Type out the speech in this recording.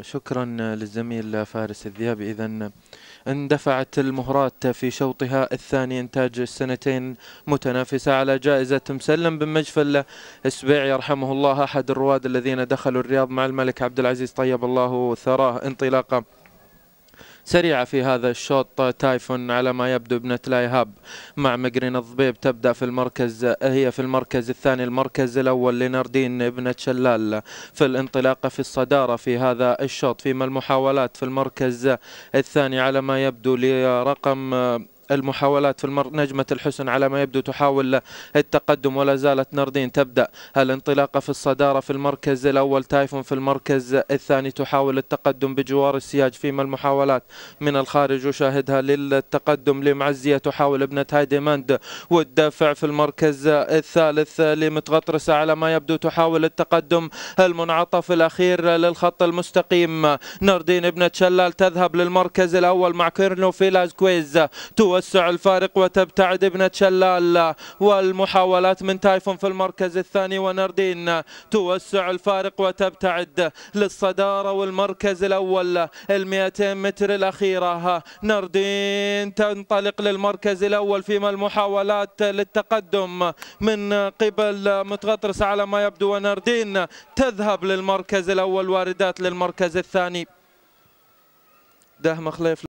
شكرا للزميل فارس الذيابي إذا اندفعت المهرات في شوطها الثاني إنتاج السنتين متنافسة على جائزة مسلم بن مجفل السبيعي يرحمه الله أحد الرواد الذين دخلوا الرياض مع الملك عبد العزيز طيب الله ثراه انطلاقا سريعة في هذا الشوط تايفون على ما يبدو ابنة لايهاب مع مقرين الضبيب تبدأ في المركز هي في المركز الثاني المركز الأول لناردين ابنة شلال في الانطلاقة في الصدارة في هذا الشوط فيما المحاولات في المركز الثاني على ما يبدو لرقم المحاولات في المر نجمة الحسن على ما يبدو تحاول التقدم ولا زالت نردين تبدأ الانطلاقة في الصدارة في المركز الأول تايفون في المركز الثاني تحاول التقدم بجوار السياج فيما المحاولات من الخارج وشاهدها للتقدم لمعزية تحاول ابنة هايديماند والدفع في المركز الثالث لمتغطرسة على ما يبدو تحاول التقدم المنعطف الأخير للخط المستقيم نردين ابنة شلال تذهب للمركز الأول مع كيرنو فيلاز كويز تو توسع الفارق وتبتعد ابنة شلال والمحاولات من تايفون في المركز الثاني ونردين توسع الفارق وتبتعد للصدارة والمركز الأول ال 200 متر الأخيرة نردين تنطلق للمركز الأول فيما المحاولات للتقدم من قبل متغطرس على ما يبدو ونردين تذهب للمركز الأول واردات للمركز الثاني دهم خليف